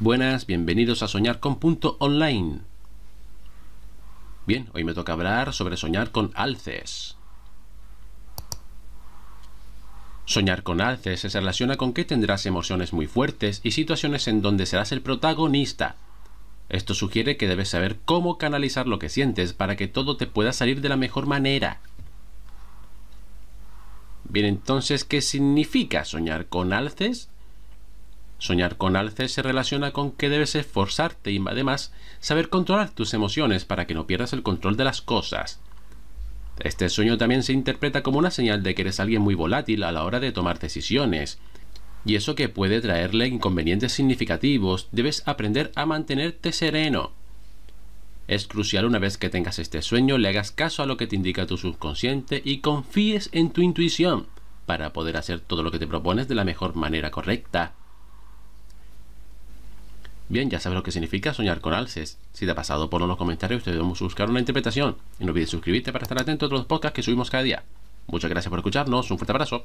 Buenas, bienvenidos a Soñar con Punto Online. Bien, hoy me toca hablar sobre soñar con alces. Soñar con alces se relaciona con que tendrás emociones muy fuertes y situaciones en donde serás el protagonista. Esto sugiere que debes saber cómo canalizar lo que sientes para que todo te pueda salir de la mejor manera. Bien, entonces, ¿qué significa soñar con alces? Soñar con alces se relaciona con que debes esforzarte y además saber controlar tus emociones para que no pierdas el control de las cosas. Este sueño también se interpreta como una señal de que eres alguien muy volátil a la hora de tomar decisiones. Y eso que puede traerle inconvenientes significativos, debes aprender a mantenerte sereno. Es crucial una vez que tengas este sueño, le hagas caso a lo que te indica tu subconsciente y confíes en tu intuición para poder hacer todo lo que te propones de la mejor manera correcta. Bien, ya sabes lo que significa soñar con alces. Si te ha pasado, ponlo en los comentarios, te debemos buscar una interpretación. Y no olvides suscribirte para estar atento a todos los podcasts que subimos cada día. Muchas gracias por escucharnos, un fuerte abrazo.